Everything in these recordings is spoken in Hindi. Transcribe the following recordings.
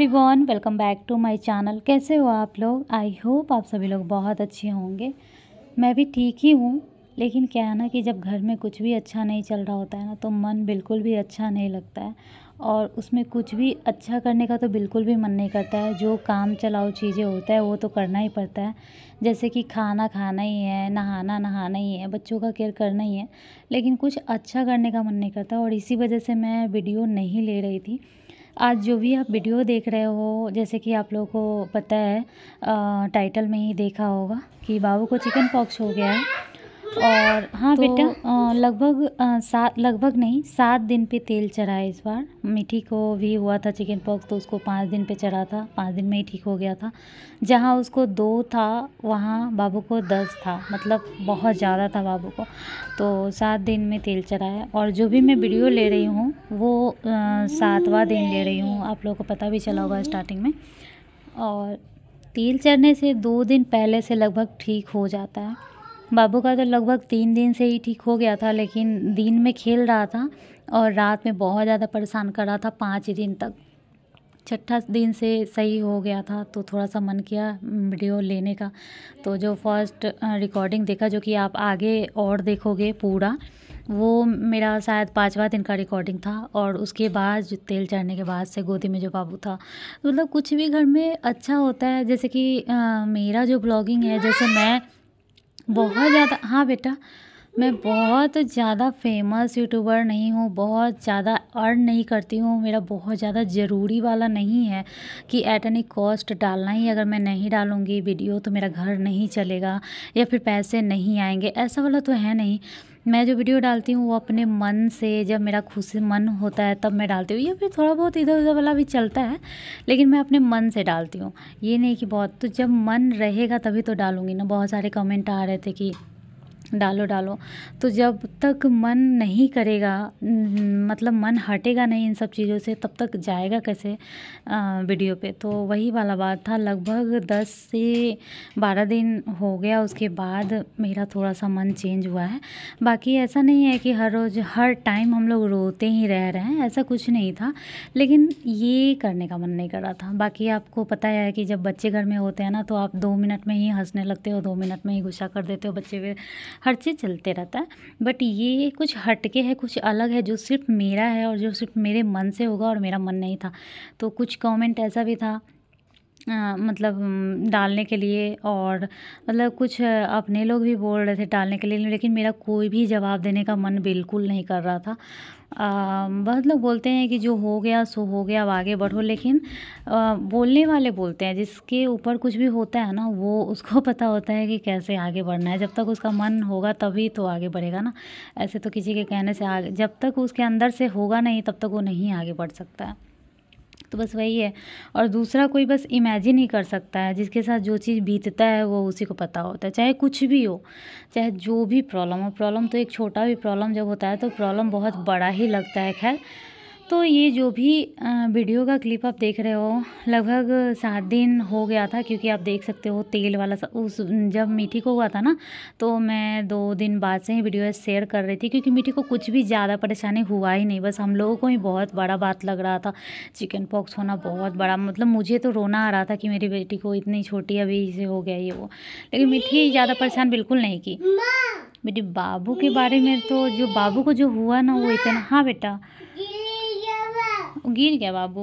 everyone welcome back to my channel कैसे हो आप लोग आई होप आप सभी लोग बहुत अच्छे होंगे मैं भी ठीक ही हूँ लेकिन क्या है ना कि जब घर में कुछ भी अच्छा नहीं चल रहा होता है ना तो मन बिल्कुल भी अच्छा नहीं लगता है और उसमें कुछ भी अच्छा करने का तो बिल्कुल भी मन नहीं करता है जो काम चलाओ चीज़ें होता है वो तो करना ही पड़ता है जैसे कि खाना खाना ही है नहाना नहाना ही है बच्चों का केयर करना ही है लेकिन कुछ अच्छा करने का मन नहीं करता और इसी वजह से मैं वीडियो नहीं ले रही थी आज जो भी आप वीडियो देख रहे हो जैसे कि आप लोगों को पता है आ, टाइटल में ही देखा होगा कि बाबू को चिकन पॉक्स हो गया है और हाँ तो, बेटा लगभग सात लगभग नहीं सात दिन पे तेल चढ़ा है इस बार मीठी को भी हुआ था चिकन पॉक्स तो उसको पाँच दिन पे चढ़ा था पाँच दिन में ही ठीक हो गया था जहाँ उसको दो था वहाँ बाबू को दस था मतलब बहुत ज़्यादा था बाबू को तो सात दिन में तेल चढ़ाया और जो भी मैं वीडियो ले रही हूँ वो सातवा दिन ले रही हूँ आप लोगों को पता भी चला होगा स्टार्टिंग में और तेल चढ़ने से दो दिन पहले से लगभग ठीक हो जाता है बाबू का तो लगभग तीन दिन से ही ठीक हो गया था लेकिन दिन में खेल रहा था और रात में बहुत ज़्यादा परेशान कर रहा था पाँच दिन तक छठा दिन से सही हो गया था तो थोड़ा सा मन किया वीडियो लेने का तो जो फर्स्ट रिकॉर्डिंग देखा जो कि आप आगे और देखोगे पूरा वो मेरा शायद पाँचवा दिन का रिकॉर्डिंग था और उसके बाद जो तेल चढ़ने के बाद से गोदी में जो बाबू था तो मतलब तो कुछ भी घर में अच्छा होता है जैसे कि आ, मेरा जो ब्लॉगिंग है जैसे मैं बहुत ज़्यादा हाँ बेटा मैं बहुत ज़्यादा फेमस यूट्यूबर नहीं हूँ बहुत ज़्यादा अर्न नहीं करती हूँ मेरा बहुत ज़्यादा ज़रूरी वाला नहीं है कि एट एनी कॉस्ट डालना ही अगर मैं नहीं डालूँगी वीडियो तो मेरा घर नहीं चलेगा या फिर पैसे नहीं आएंगे ऐसा वाला तो है नहीं मैं जो वीडियो डालती हूँ वो अपने मन से जब मेरा खुश मन होता है तब मैं डालती हूँ ये फिर थोड़ा बहुत इधर उधर वाला भी चलता है लेकिन मैं अपने मन से डालती हूँ ये नहीं कि बहुत तो जब मन रहेगा तभी तो डालूँगी ना बहुत सारे कमेंट आ रहे थे कि डालो डालो तो जब तक मन नहीं करेगा मतलब मन हटेगा नहीं इन सब चीज़ों से तब तक जाएगा कैसे आ, वीडियो पे तो वही वाला बात था लगभग दस से बारह दिन हो गया उसके बाद मेरा थोड़ा सा मन चेंज हुआ है बाकी ऐसा नहीं है कि हर रोज़ हर टाइम हम लोग रोते ही रह रहे हैं ऐसा कुछ नहीं था लेकिन ये करने का मन नहीं कर रहा था बाकी आपको पता है कि जब बच्चे घर में होते हैं ना तो आप दो मिनट में ही हंसने लगते हो दो मिनट में ही गुस्सा कर देते हो बच्चे पे हर चीज़ चलते रहता है बट ये कुछ हटके है कुछ अलग है जो सिर्फ मेरा है और जो सिर्फ मेरे मन से होगा और मेरा मन नहीं था तो कुछ कमेंट ऐसा भी था मतलब डालने के लिए और मतलब कुछ अपने लोग भी बोल रहे थे डालने के लिए लेकिन मेरा कोई भी जवाब देने का मन बिल्कुल नहीं कर रहा था बहुत मतलब लोग बोलते हैं कि जो हो गया सो हो गया अब आगे बढ़ो लेकिन बोलने वाले बोलते हैं जिसके ऊपर कुछ भी होता है ना वो उसको पता होता है कि कैसे आगे बढ़ना है जब तक उसका मन होगा तभी तो आगे बढ़ेगा ना ऐसे तो किसी के कहने से आगे जब तक उसके अंदर से होगा नहीं तब तक वो नहीं आगे बढ़ सकता है तो बस वही है और दूसरा कोई बस इमेजिन ही कर सकता है जिसके साथ जो चीज़ बीतता है वो उसी को पता होता है चाहे कुछ भी हो चाहे जो भी प्रॉब्लम हो प्रॉब्लम तो एक छोटा भी प्रॉब्लम जब होता है तो प्रॉब्लम बहुत बड़ा ही लगता है खैर दोस्तों ये जो भी वीडियो का क्लिप आप देख रहे हो लगभग सात दिन हो गया था क्योंकि आप देख सकते हो तेल वाला सा उस जब मीठी को हुआ था ना तो मैं दो दिन बाद से ही वीडियो शेयर कर रही थी क्योंकि मीठी को कुछ भी ज़्यादा परेशानी हुआ ही नहीं बस हम लोगों को ही बहुत बड़ा बात लग रहा था चिकन पॉक्स होना बहुत बड़ा मतलब मुझे तो रोना आ रहा था कि मेरी बेटी को इतनी छोटी अभी से हो गया ये वो लेकिन मीठी ज़्यादा परेशान बिल्कुल नहीं की मेरे बाबू के बारे में तो जो बाबू को जो हुआ ना वो इतना हाँ बेटा गिर गया बाबू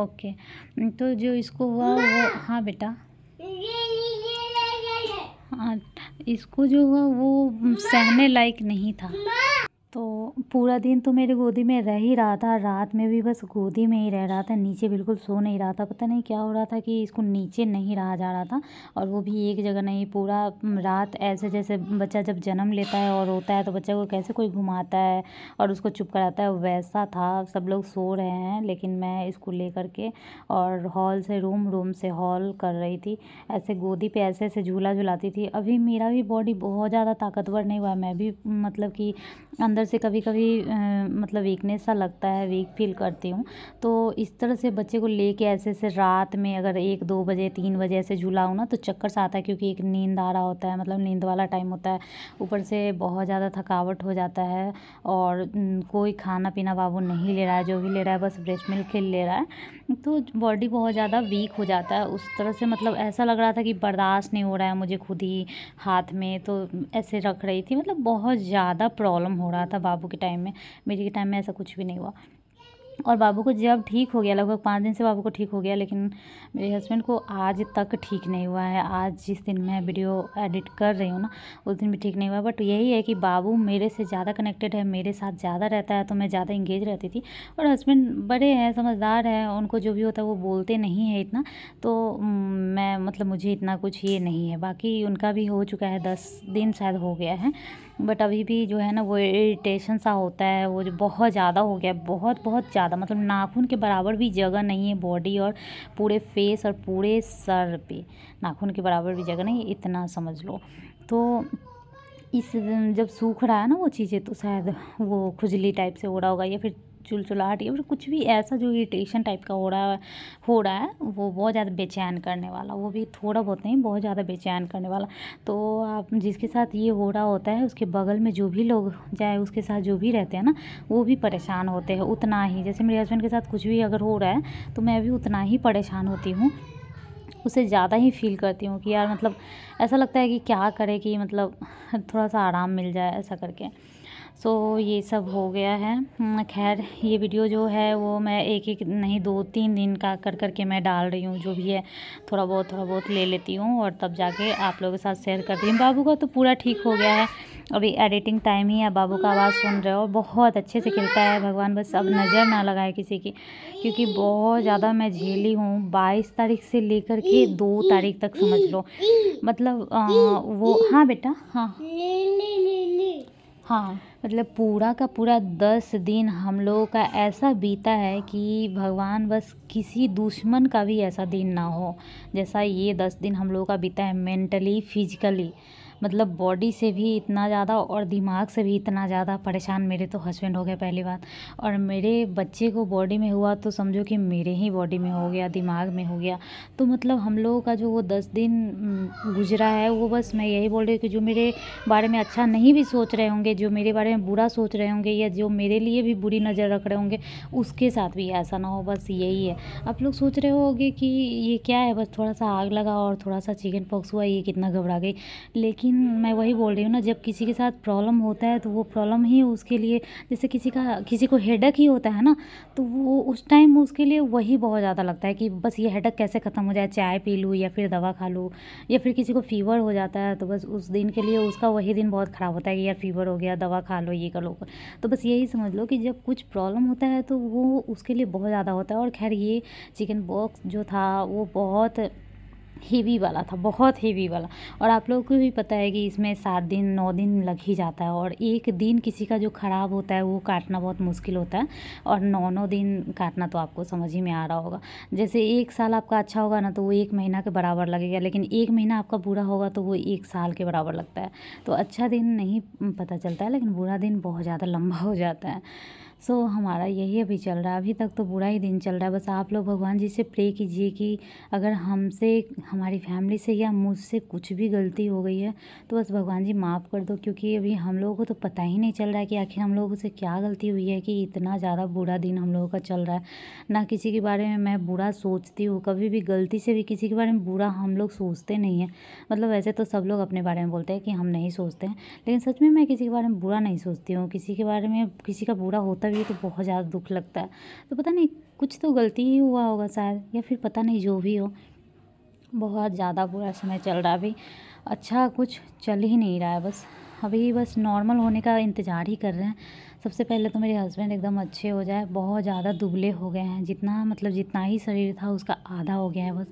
ओके तो जो इसको हुआ वो हाँ बेटा हाँ, इसको जो हुआ वो सहने लायक नहीं था तो पूरा दिन तो मेरे गोदी में रह ही रहा था रात में भी बस गोदी में ही रह रहा था नीचे बिल्कुल सो नहीं रहा था पता नहीं क्या हो रहा था कि इसको नीचे नहीं रहा जा रहा था और वो भी एक जगह नहीं पूरा रात ऐसे जैसे बच्चा जब जन्म लेता है और होता है तो बच्चे को कैसे कोई घुमाता है और उसको चुप कराता है वैसा था सब लोग सो रहे हैं लेकिन मैं इसको ले करके और हॉल से रूम रूम से हॉल कर रही थी ऐसे गोदी पर ऐसे ऐसे झूला झुलाती थी अभी मेरा भी बॉडी बहुत ज़्यादा ताकतवर नहीं हुआ मैं भी मतलब कि अंदर अंदर से कभी कभी मतलब वीकनेस सा लगता है वीक फील करती हूँ तो इस तरह से बच्चे को लेके ऐसे ऐसे रात में अगर एक दो बजे तीन बजे ऐसे झूलाऊँ ना तो चक्कर सा आता है क्योंकि एक नींद आ रहा होता है मतलब नींद वाला टाइम होता है ऊपर से बहुत ज़्यादा थकावट हो जाता है और कोई खाना पीना बाबू नहीं ले रहा है जो भी ले रहा है बस ब्रेस्ट मिल्क खेल ले रहा है तो बॉडी बहुत ज़्यादा वीक हो जाता है उस तरह से मतलब ऐसा लग रहा था कि बर्दाश्त नहीं हो रहा है मुझे खुद ही हाथ में तो ऐसे रख रही थी मतलब बहुत ज़्यादा प्रॉब्लम हो रहा था था बाबू के टाइम में मेरी के टाइम में ऐसा कुछ भी नहीं हुआ और बाबू को जब ठीक हो गया लगभग पाँच दिन से बाबू को ठीक हो गया लेकिन मेरे हस्बैंड को आज तक ठीक नहीं हुआ है आज जिस दिन मैं वीडियो एडिट कर रही हूँ ना उस दिन भी ठीक नहीं हुआ बट यही है कि बाबू मेरे से ज़्यादा कनेक्टेड है मेरे साथ ज़्यादा रहता है तो मैं ज़्यादा इंगेज रहती थी और हस्बैंड बड़े हैं समझदार हैं उनको जो भी होता है वो बोलते नहीं है इतना तो मैं मतलब मुझे इतना कुछ ये नहीं है बाकी उनका भी हो चुका है दस दिन शायद हो गया है बट अभी भी जो है ना वो इरीटेशन सा होता है वो जो बहुत ज़्यादा हो गया बहुत बहुत ज़्यादा मतलब नाखून के बराबर भी जगह नहीं है बॉडी और पूरे फेस और पूरे सर पे नाखून के बराबर भी जगह नहीं इतना समझ लो तो इस जब सूख रहा है ना वो चीज़ें तो शायद वो खुजली टाइप से हो रहा होगा या फिर चुलचुलाहट या फिर कुछ भी ऐसा जो इरीटेशन टाइप का हो रहा है हो रहा है वो बहुत ज़्यादा बेचैन करने वाला वो भी थोड़ा बहुत नहीं बहुत ज़्यादा बेचैन करने वाला तो आप जिसके साथ ये हो रहा होता है उसके बगल में जो भी लोग जाए उसके साथ जो भी रहते हैं ना वो भी परेशान होते हैं उतना ही जैसे मेरे हस्बैंड के साथ कुछ भी अगर हो रहा है तो मैं भी उतना ही परेशान होती हूँ उसे ज़्यादा ही फील करती हूँ कि यार मतलब ऐसा लगता है कि क्या करे कि मतलब थोड़ा सा आराम मिल जाए ऐसा करके सो ये सब हो गया है हम्म, खैर ये वीडियो जो है वो मैं एक एक नहीं दो तीन दिन का कर कर के मैं डाल रही हूँ जो भी है थोड़ा बहुत थोड़ा बहुत ले लेती हूँ और तब जाके आप लोगों के साथ शेयर करती हूँ बाबू का तो पूरा ठीक हो गया है अभी एडिटिंग टाइम ही है बाबू का आवाज़ सुन रहे हो बहुत अच्छे से खिलता है भगवान बस अब नज़र ना लगाए किसी की क्योंकि बहुत ज़्यादा मैं झेली हूँ बाईस तारीख से लेकर के दो तारीख तक समझ लो मतलब आ, वो हाँ बेटा हाँ हाँ मतलब पूरा का पूरा दस दिन हम लोगों का ऐसा बीता है कि भगवान बस किसी दुश्मन का भी ऐसा दिन ना हो जैसा ये दस दिन हम लोगों का बीता है मेंटली फिजिकली मतलब बॉडी से भी इतना ज़्यादा और दिमाग से भी इतना ज़्यादा परेशान मेरे तो हस्बैंड हो गए पहली बात और मेरे बच्चे को बॉडी में हुआ तो समझो कि मेरे ही बॉडी में हो गया दिमाग में हो गया तो मतलब हम लोगों का जो वो दस दिन गुजरा है वो बस मैं यही बोल रही हूँ कि जो मेरे बारे में अच्छा नहीं भी सोच रहे होंगे जो मेरे बारे में बुरा सोच रहे होंगे या जो मेरे लिए भी बुरी नज़र रख रहे होंगे उसके साथ भी ऐसा ना हो बस यही है आप लोग सोच रहे होंगे कि ये क्या है बस थोड़ा सा आग लगा और थोड़ा सा चिकन पॉक्स हुआ ये कितना घबरा गई लेकिन लेकिन मैं वही बोल रही हूँ ना जब किसी के साथ प्रॉब्लम होता है तो वो प्रॉब्लम ही उसके लिए जैसे किसी का किसी को हेडक ही होता है ना तो वो उस टाइम उसके लिए वही बहुत ज़्यादा लगता है कि बस ये हेडक कैसे ख़त्म हो जाए चाय पी लूँ या फिर दवा खा लूँ या फिर किसी को फ़ीवर हो जाता है तो बस उस दिन के लिए उसका वही दिन बहुत ख़राब होता है कि यार फीवर हो गया दवा खा लो ये कर लो तो बस यही समझ लो कि जब कुछ प्रॉब्लम होता है तो वो उसके लिए बहुत ज़्यादा होता है और खैर ये चिकन बॉक्स जो था वो बहुत हीवी वाला था बहुत हीवी वाला और आप लोगों को भी पता है कि इसमें सात दिन नौ दिन लग ही जाता है और एक दिन किसी का जो ख़राब होता है वो काटना बहुत मुश्किल होता है और नौ नौ दिन काटना तो आपको समझ ही में आ रहा होगा जैसे एक साल आपका अच्छा होगा ना तो वो एक महीना के बराबर लगेगा लेकिन एक महीना आपका बुरा होगा तो वो एक साल के बराबर लगता है तो अच्छा दिन नहीं पता चलता है लेकिन बुरा दिन बहुत ज़्यादा लंबा हो जाता है सो so, हमारा यही अभी चल रहा है अभी तक तो बुरा ही दिन चल रहा है बस आप लोग भगवान जी से प्रे कीजिए कि अगर हमसे हमारी फैमिली से या मुझसे कुछ भी गलती हो गई है तो बस भगवान जी माफ़ कर दो क्योंकि अभी हम लोगों को तो पता ही नहीं चल रहा है कि आखिर हम लोगों से क्या गलती हुई है कि इतना ज़्यादा बुरा दिन हम लोगों का चल रहा है ना किसी के बारे में मैं बुरा सोचती हूँ कभी भी गलती से भी किसी के बारे में बुरा हम लोग सोचते नहीं हैं मतलब वैसे तो सब लोग अपने बारे में बोलते हैं कि हम नहीं सोचते हैं लेकिन सच में मैं किसी के बारे में बुरा नहीं सोचती हूँ किसी के बारे में किसी का बुरा होता ये तो बहुत ज़्यादा दुख लगता है तो पता नहीं कुछ तो गलती ही हुआ होगा शायद या फिर पता नहीं जो भी हो बहुत ज़्यादा बुरा समय चल रहा है अभी अच्छा कुछ चल ही नहीं रहा है बस अभी बस नॉर्मल होने का इंतज़ार ही कर रहे हैं सबसे पहले तो मेरे हस्बैंड एकदम अच्छे हो जाए बहुत ज़्यादा दुबले हो गए हैं जितना मतलब जितना ही शरीर था उसका आधा हो गया है बस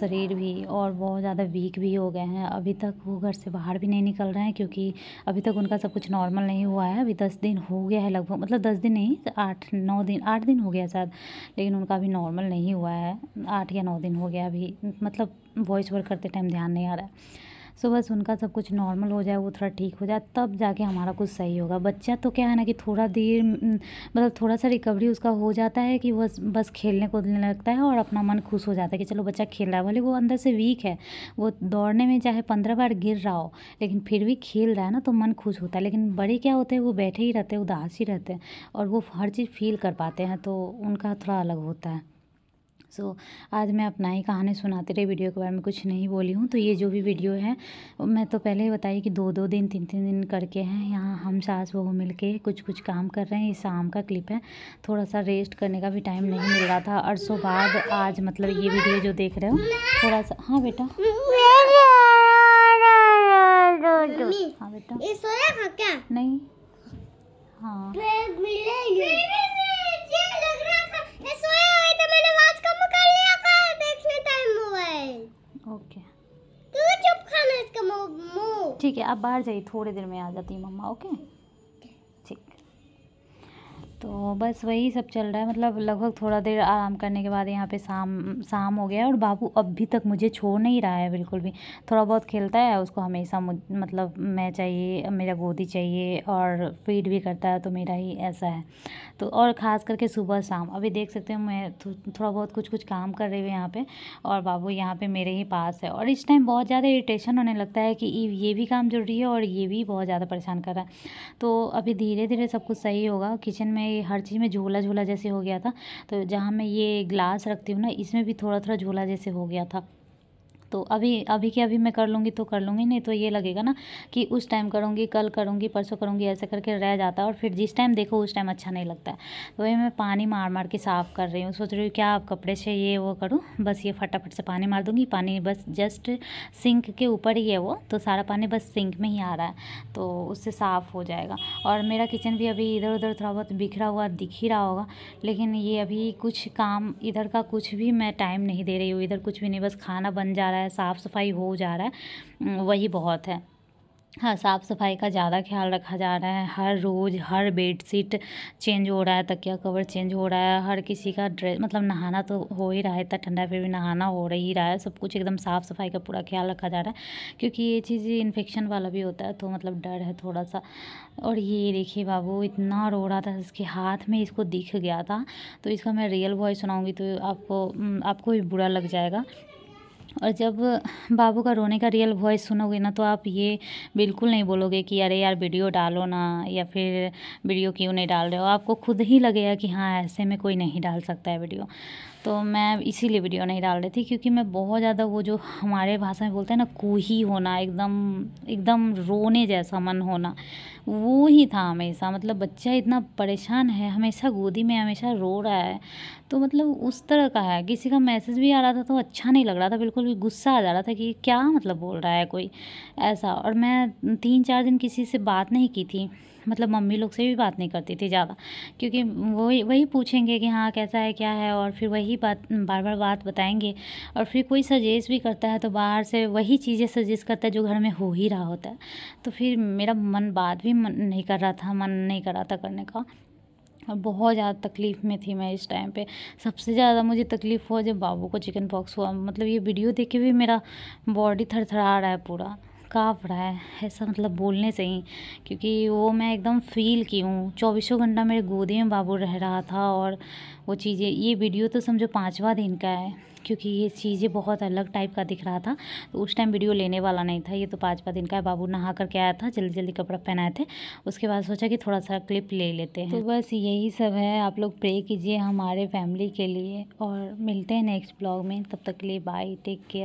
शरीर भी और बहुत ज़्यादा वीक भी हो गए हैं अभी तक वो घर से बाहर भी नहीं निकल रहे हैं क्योंकि अभी तक उनका सब कुछ नॉर्मल नहीं हुआ है अभी दस दिन हो गया है लगभग मतलब दस दिन नहीं आठ नौ दिन आठ दिन हो गया शायद लेकिन उनका अभी नॉर्मल नहीं हुआ है आठ या नौ दिन हो गया अभी मतलब वॉइस वर्क करते टाइम ध्यान नहीं आ रहा है सो बस उनका सब कुछ नॉर्मल हो जाए वो थोड़ा ठीक हो जाए तब जाके हमारा कुछ सही होगा बच्चा तो क्या है ना कि थोड़ा देर हम्म, मतलब थोड़ा सा रिकवरी उसका हो जाता है कि बस बस खेलने कूदने लगता है और अपना मन खुश हो जाता है कि चलो बच्चा खेल रहा है भले वो अंदर से वीक है वो दौड़ने में चाहे पंद्रह बार गिर रहा हो लेकिन फिर भी खेल रहा है ना तो मन खुश होता है लेकिन बड़े क्या होते हैं वो बैठे ही रहते हैं उदास ही रहते हैं और वो हर चीज़ फील कर पाते हैं तो उनका थोड़ा अलग होता है सो so, आज मैं अपना ही कहानी सुनाते रही वीडियो के बारे में कुछ नहीं बोली हूँ तो ये जो भी वीडियो है मैं तो पहले ही बताई कि दो दो दिन तीन तीन दिन करके हैं यहाँ हम सास बहू मिल के कुछ कुछ काम कर रहे हैं ये शाम का क्लिप है थोड़ा सा रेस्ट करने का भी टाइम नहीं मिल रहा था अरसों बाद आज मतलब ये वीडियो जो देख रहे हो थोड़ा सा हाँ बेटा हाँ बेटा नहीं हाँ ओके तो चुप खाना इसका मुंह ठीक है आप बाहर जाइए थोड़ी देर में आ जाती हूँ मम्मा ओके तो बस वही सब चल रहा है मतलब लगभग थोड़ा देर आराम करने के बाद यहाँ पे शाम शाम हो गया और बाबू अभी तक मुझे छोड़ नहीं रहा है बिल्कुल भी थोड़ा बहुत खेलता है उसको हमेशा मतलब मैं चाहिए मेरा गोदी चाहिए और फीड भी करता है तो मेरा ही ऐसा है तो और ख़ास करके सुबह शाम अभी देख सकते हो मैं थोड़ा बहुत कुछ कुछ काम कर रही हूँ यहाँ पर और बाबू यहाँ पर मेरे ही पास है और इस टाइम बहुत ज़्यादा इरीटेशन होने लगता है कि ये भी काम जरूरी है और ये भी बहुत ज़्यादा परेशान कर रहा है तो अभी धीरे धीरे सब कुछ सही होगा किचन में हर चीज़ में झोला झोला जैसे हो गया था तो जहाँ मैं ये ग्लास रखती हूँ ना इसमें भी थोड़ा थोड़ा झोला जैसे हो गया था तो अभी अभी के अभी मैं कर लूँगी तो कर लूँगी नहीं तो ये लगेगा ना कि उस टाइम करूँगी कल करूँगी परसों करूँगी ऐसे करके रह जाता है और फिर जिस टाइम देखो उस टाइम अच्छा नहीं लगता है तो वही मैं पानी मार मार के साफ़ कर रही हूँ सोच रही हूँ क्या आप कपड़े से ये वो करूँ बस ये फटाफट से पानी मार दूँगी पानी बस जस्ट सिंक के ऊपर ही है वो तो सारा पानी बस सिंक में ही आ रहा है तो उससे साफ़ हो जाएगा और मेरा किचन भी अभी इधर उधर थोड़ा बहुत बिखरा हुआ दिख ही रहा होगा लेकिन ये अभी कुछ काम इधर का कुछ भी मैं टाइम नहीं दे रही हूँ इधर कुछ भी नहीं बस खाना बन जा रहा है है साफ़ सफाई हो जा रहा है वही बहुत है हाँ साफ़ सफाई का ज़्यादा ख्याल रखा जा रहा है हर रोज़ हर बेडशीट चेंज हो रहा है तकिया कवर चेंज हो रहा है हर किसी का ड्रेस मतलब नहाना तो हो ही रहा है इतना ठंडा फिर भी नहाना हो रही रहा है सब कुछ एकदम साफ़ सफाई का पूरा ख्याल रखा जा रहा है क्योंकि ये चीज़ इन्फेक्शन वाला भी होता है तो मतलब डर है थोड़ा सा और ये देखिए बाबू इतना रो रहा था इसके हाथ में इसको दिख गया था तो इसका मैं रियल वॉइस सुनाऊँगी तो आपको आपको भी बुरा लग जाएगा और जब बाबू का रोने का रियल वॉइस सुनोगे ना तो आप ये बिल्कुल नहीं बोलोगे कि अरे यार वीडियो डालो ना या फिर वीडियो क्यों नहीं डाल रहे हो आपको खुद ही लगेगा कि हाँ ऐसे में कोई नहीं डाल सकता है वीडियो तो मैं इसीलिए वीडियो नहीं डाल रही थी क्योंकि मैं बहुत ज़्यादा वो जो हमारे भाषा में बोलते हैं ना कूही होना एकदम एकदम रोने जैसा मन होना वो ही था हमेशा मतलब बच्चा इतना परेशान है हमेशा गोदी में हमेशा रो रहा है तो मतलब उस तरह का है किसी का मैसेज भी आ रहा था तो अच्छा नहीं लग रहा था बिल्कुल भी गुस्सा आ जा रहा था कि क्या मतलब बोल रहा है कोई ऐसा और मैं तीन चार दिन किसी से बात नहीं की थी मतलब मम्मी लोग से भी बात नहीं करती थी ज़्यादा क्योंकि वही वही पूछेंगे कि हाँ कैसा है क्या है और फिर वही बात बार बार बात बताएंगे और फिर कोई सजेस्ट भी करता है तो बाहर से वही चीज़ें सजेस्ट करता है जो घर में हो ही रहा होता है तो फिर मेरा मन बात भी मन नहीं कर रहा था मन नहीं कर रहा था करने का बहुत ज़्यादा तकलीफ़ में थी मैं इस टाइम पे सबसे ज़्यादा मुझे तकलीफ़ हुआ जब बाबू को चिकन पॉक्स हुआ मतलब ये वीडियो देख के भी मेरा बॉडी थरथरा रहा है पूरा काँप रहा है ऐसा मतलब बोलने से ही क्योंकि वो मैं एकदम फील की हूँ चौबीसों घंटा मेरे गोदी में बाबू रह रहा था और वो चीज़ें ये वीडियो तो समझो पाँचवा दिन का है क्योंकि ये चीज़ें बहुत अलग टाइप का दिख रहा था तो उस टाइम वीडियो लेने वाला नहीं था ये तो पाँचवा दिन का है बाबू नहा करके आया था जल्दी जल्दी कपड़ा पहनाए थे उसके बाद सोचा कि थोड़ा सा क्लिप ले लेते हैं तो बस यही सब है आप लोग प्रे कीजिए हमारे फैमिली के लिए और मिलते हैं नेक्स्ट ब्लॉग में तब तक के लिए बाय टेक केयर